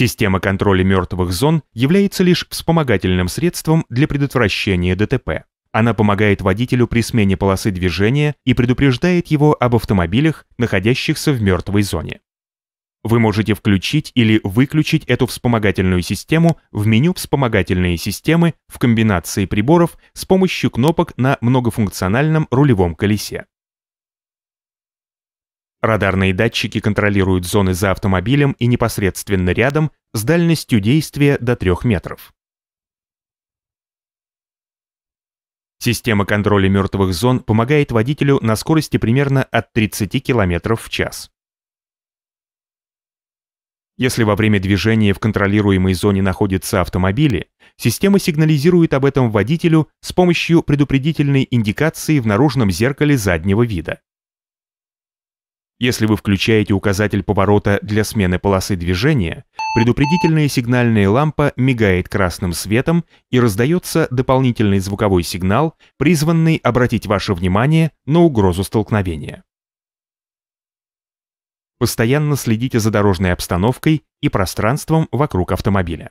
Система контроля мертвых зон является лишь вспомогательным средством для предотвращения ДТП. Она помогает водителю при смене полосы движения и предупреждает его об автомобилях, находящихся в мертвой зоне. Вы можете включить или выключить эту вспомогательную систему в меню «Вспомогательные системы» в комбинации приборов с помощью кнопок на многофункциональном рулевом колесе. Радарные датчики контролируют зоны за автомобилем и непосредственно рядом с дальностью действия до 3 метров. Система контроля мертвых зон помогает водителю на скорости примерно от 30 км в час. Если во время движения в контролируемой зоне находятся автомобили, система сигнализирует об этом водителю с помощью предупредительной индикации в наружном зеркале заднего вида. Если вы включаете указатель поворота для смены полосы движения, предупредительная сигнальная лампа мигает красным светом и раздается дополнительный звуковой сигнал, призванный обратить ваше внимание на угрозу столкновения. Постоянно следите за дорожной обстановкой и пространством вокруг автомобиля.